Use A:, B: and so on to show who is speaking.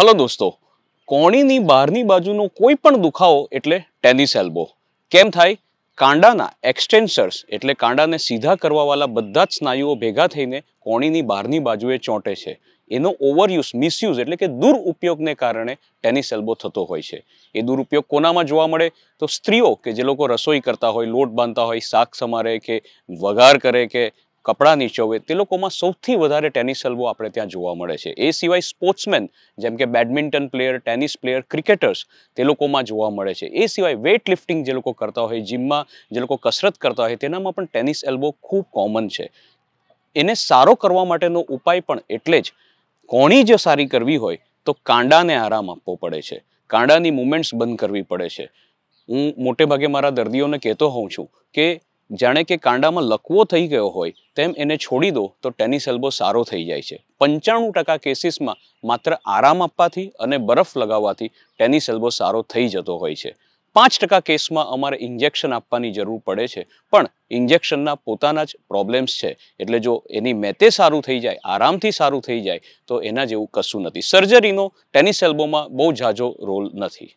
A: hello દોસ્તો કોણીની બહારની બાજુનો કોઈ પણ દુખાવો એટલે ટેનિસ એલ્બો કેમ થાય કાંડાના એક્સટેન્સર્સ એટલે કાંડાને સીધા કરવાવાળા બધા જ સ્નાયુઓ ભેગા થઈને કોણીની બહારની બાજુએ ચોંટે છે એનો ઓવરયુઝ મિસયુઝ એટલે કે દુરુપયોગને કારણે ટેનિસ એલ્બો થતો હોય છે એ દુરુપયોગ કોનામાં જોવા મળે તો સ્ત્રીઓ કે જે લોકો રસોઈ કરતા હોય લોટ બાંધતા હોય શાક સમારે કે વઘાર કરે કે કપડાં નીચોવે તે લોકોમાં સૌથી વધારે ટેનિસ એલ્બો આપણે ત્યાં જોવા મળે છે એ સિવાય સ્પોર્ટ્સમેન જેમ કે badminton player tennis player cricketers તે લોકોમાં જોવા મળે છે એ સિવાય વેઇટ લિફ્ટિંગ જે લોકો કરતા હોય જીમમાં જે લોકો કસરત કરતા હોય તેનામાં પણ ટેનિસ એલ્બો ખૂબ કોમન છે એને સારો કરવા માટેનો ઉપાય પણ એટલે જ કોણી જો સારી કરવી હોય તો કાંડાને આરામ આપવો પડે છે કાંડાની મુમેન્ટ્સ બંધ કરવી પડે છે હું મોટે ભાગે મારા દર્દીઓને કહેતો હોઉં છું કે જાણે કે કાંડામાં લકવો થઈ ગયો હોય તેમ એને છોડી દો તો ટેનિસ એલ્બો સારો થઈ જાય છે પંચાણું ટકા કેસીસમાં માત્ર આરામ આપવાથી અને બરફ લગાવવાથી ટેનિસ એલ્બો સારો થઈ જતો હોય છે પાંચ ટકા કેસમાં અમારે ઇન્જેક્શન આપવાની જરૂર પડે છે પણ ઇન્જેક્શનના પોતાના જ પ્રોબ્લેમ્સ છે એટલે જો એની મેતે સારું થઈ જાય આરામથી સારું થઈ જાય તો એના જેવું કશું નથી સર્જરીનો ટેનિસ એલ્બોમાં બહુ ઝાઝો રોલ નથી